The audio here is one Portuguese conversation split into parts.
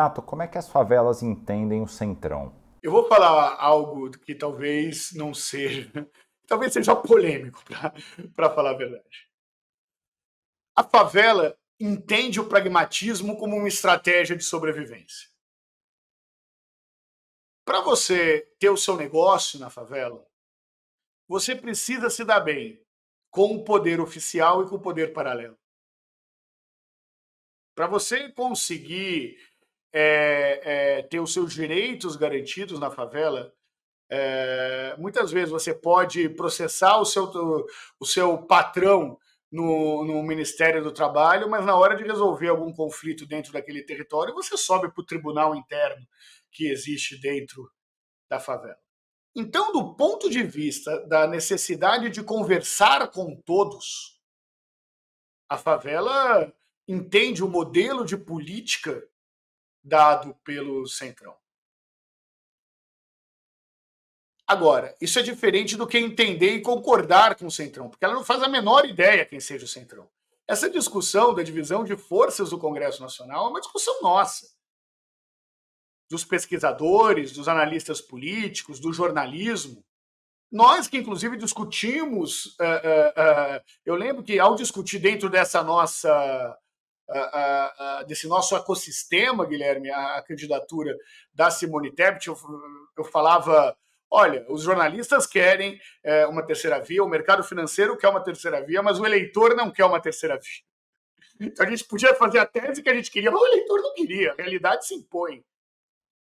Renato, como é que as favelas entendem o Centrão? Eu vou falar algo que talvez não seja, talvez seja polêmico, para falar a verdade. A favela entende o pragmatismo como uma estratégia de sobrevivência. Para você ter o seu negócio na favela, você precisa se dar bem com o poder oficial e com o poder paralelo. Para você conseguir é, é, ter os seus direitos garantidos na favela, é, muitas vezes você pode processar o seu, o seu patrão no, no, Ministério do Trabalho, mas na hora de resolver algum conflito dentro daquele território, você sobe para o tribunal interno que existe dentro da favela. Então, do ponto de vista da necessidade de conversar com todos, a favela entende o modelo de política dado pelo Centrão. Agora, isso é diferente do que entender e concordar com o Centrão, porque ela não faz a menor ideia quem seja o Centrão. Essa discussão da divisão de forças do Congresso Nacional é uma discussão nossa. Dos pesquisadores, dos analistas políticos, do jornalismo. Nós que, inclusive, discutimos. Uh, uh, uh, eu lembro que, ao discutir dentro dessa nossa desse nosso ecossistema, Guilherme, a, a candidatura da Simone Tebet. Eu, eu falava olha, os jornalistas querem é, uma terceira via, o mercado financeiro quer uma terceira via, mas o eleitor não quer uma terceira via. Então a gente podia fazer a tese que a gente queria, mas o eleitor não queria. A realidade se impõe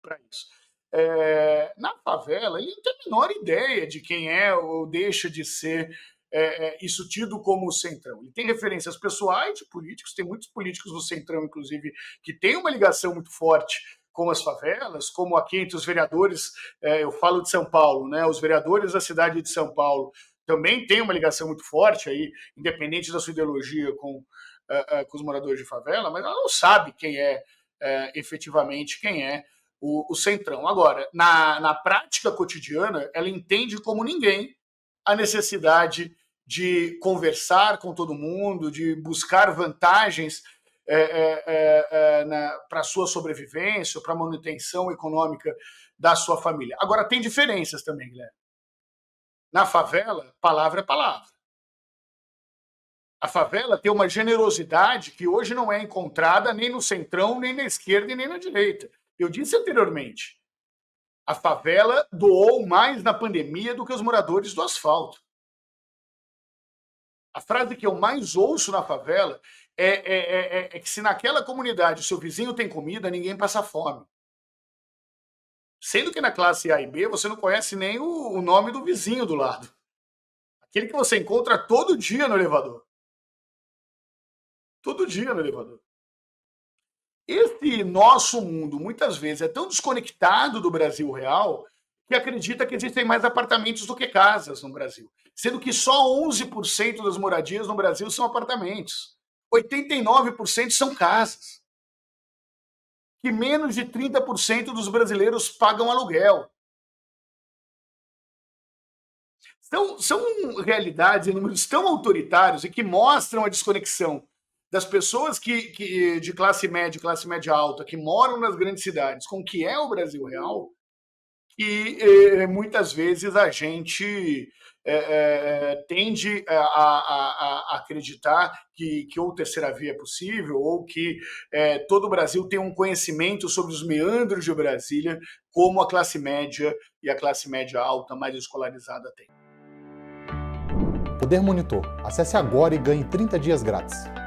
para isso. É, na favela, ele não tem a menor ideia de quem é ou deixa de ser é, é, isso tido como o centrão. Ele tem referências pessoais de políticos, tem muitos políticos do centrão, inclusive, que tem uma ligação muito forte com as favelas, como aqui entre os vereadores, é, eu falo de São Paulo, né? Os vereadores da cidade de São Paulo também tem uma ligação muito forte aí, independente da sua ideologia com, uh, uh, com os moradores de favela, mas ela não sabe quem é uh, efetivamente quem é o, o centrão. Agora, na, na prática cotidiana, ela entende como ninguém a necessidade de conversar com todo mundo, de buscar vantagens é, é, é, é para sua sobrevivência, para a manutenção econômica da sua família. Agora, tem diferenças também, Guilherme. Na favela, palavra é palavra. A favela tem uma generosidade que hoje não é encontrada nem no centrão, nem na esquerda e nem na direita. Eu disse anteriormente, a favela doou mais na pandemia do que os moradores do asfalto. A frase que eu mais ouço na favela é, é, é, é, é que se naquela comunidade seu vizinho tem comida, ninguém passa fome. Sendo que na classe A e B você não conhece nem o, o nome do vizinho do lado. Aquele que você encontra todo dia no elevador. Todo dia no elevador. Esse nosso mundo, muitas vezes, é tão desconectado do Brasil real que acredita que existem mais apartamentos do que casas no Brasil, sendo que só 11% das moradias no Brasil são apartamentos. 89% são casas. Que menos de 30% dos brasileiros pagam aluguel. Então, são realidades e números tão autoritários e que mostram a desconexão das pessoas que, que de classe média, classe média alta, que moram nas grandes cidades, com o que é o Brasil real, e eh, muitas vezes a gente é, é, tende a, a, a, acreditar que, que ou terceira via é possível, ou que é, todo o Brasil tem um conhecimento sobre os meandros de Brasília, como a classe média e a classe média alta mais escolarizada tem. Poder Monitor. Acesse agora e ganhe 30 dias grátis.